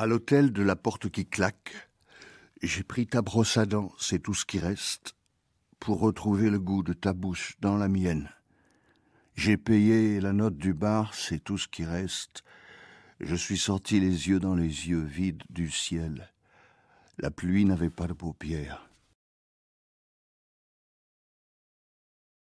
à l'hôtel de la porte qui claque, j'ai pris ta brosse à dents, c'est tout ce qui reste, pour retrouver le goût de ta bouche dans la mienne. J'ai payé la note du bar, c'est tout ce qui reste. Je suis sorti les yeux dans les yeux vides du ciel. La pluie n'avait pas de paupières.